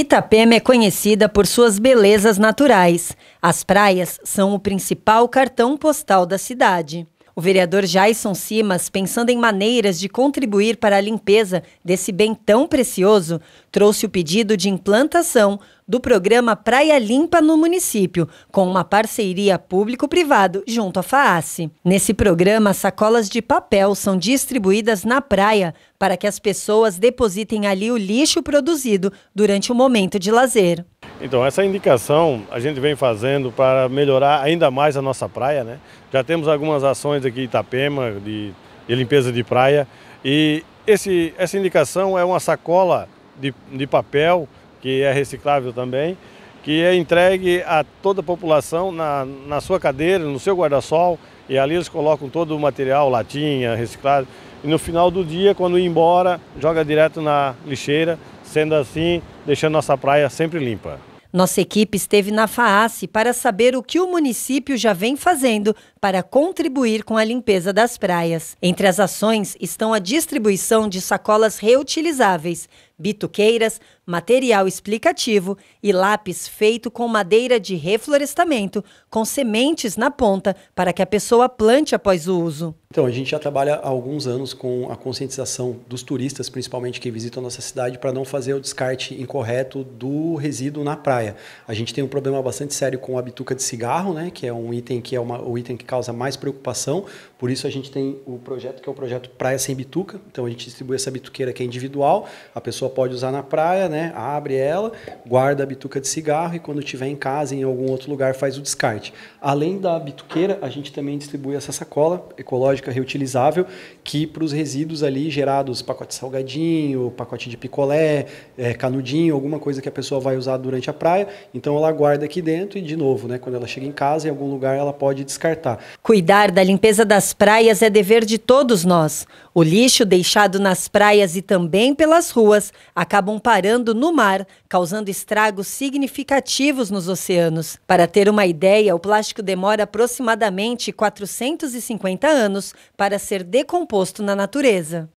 Itapema é conhecida por suas belezas naturais. As praias são o principal cartão postal da cidade. O vereador Jaison Simas, pensando em maneiras de contribuir para a limpeza desse bem tão precioso, trouxe o pedido de implantação do programa Praia Limpa no município, com uma parceria público-privado junto à FAACE. Nesse programa, sacolas de papel são distribuídas na praia para que as pessoas depositem ali o lixo produzido durante o momento de lazer. Então, essa indicação a gente vem fazendo para melhorar ainda mais a nossa praia, né? Já temos algumas ações aqui em Itapema de, de limpeza de praia e esse, essa indicação é uma sacola de, de papel, que é reciclável também, que é entregue a toda a população na, na sua cadeira, no seu guarda-sol, e ali eles colocam todo o material, latinha, reciclado, e no final do dia, quando ir embora, joga direto na lixeira, sendo assim, deixando nossa praia sempre limpa. Nossa equipe esteve na FAACE para saber o que o município já vem fazendo para contribuir com a limpeza das praias. Entre as ações estão a distribuição de sacolas reutilizáveis bituqueiras, material explicativo e lápis feito com madeira de reflorestamento, com sementes na ponta, para que a pessoa plante após o uso. Então, a gente já trabalha há alguns anos com a conscientização dos turistas, principalmente que visitam a nossa cidade, para não fazer o descarte incorreto do resíduo na praia. A gente tem um problema bastante sério com a bituca de cigarro, né, que é um item que é uma, o item que causa mais preocupação. Por isso a gente tem o projeto que é o projeto Praia sem Bituca. Então a gente distribui essa bituqueira que é individual, a pessoa pode usar na praia, né? Abre ela, guarda a bituca de cigarro e quando tiver em casa, em algum outro lugar, faz o descarte. Além da bituqueira, a gente também distribui essa sacola ecológica reutilizável que para os resíduos ali gerados, pacote salgadinho, pacote de picolé, é, canudinho, alguma coisa que a pessoa vai usar durante a praia, então ela guarda aqui dentro e de novo, né? Quando ela chega em casa, em algum lugar, ela pode descartar. Cuidar da limpeza das praias é dever de todos nós. O lixo deixado nas praias e também pelas ruas acabam parando no mar, causando estragos significativos nos oceanos. Para ter uma ideia, o plástico demora aproximadamente 450 anos para ser decomposto na natureza.